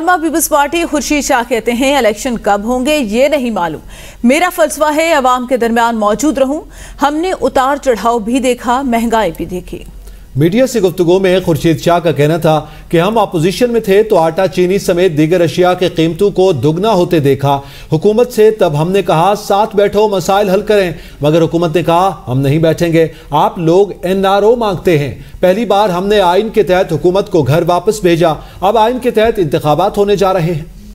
peoples party Khurshid Shah कहते हैं election कब होंगे ये नहीं मालूम मेरा फलसफा है अवाम के दरमियान मौजूद रहूं हमने उतार चढ़ाव भी देखा महंगाई भी देखी मीडिया से गुफ्तु में खुर्शीद शाह का कहना था कि हम अपोजिशन में थे तो आटा चीनी समेत दीगर अशिया के कीमतों को दुगना होते देखा हुकूमत से तब हमने कहा साथ बैठो मसाइल हल करें मगर हुकूमत ने कहा हम नहीं बैठेंगे आप लोग एन आर ओ मांगते हैं पहली बार हमने आइन के तहत हुकूमत को घर वापस भेजा अब आइन के तहत इंतबात होने जा रहे हैं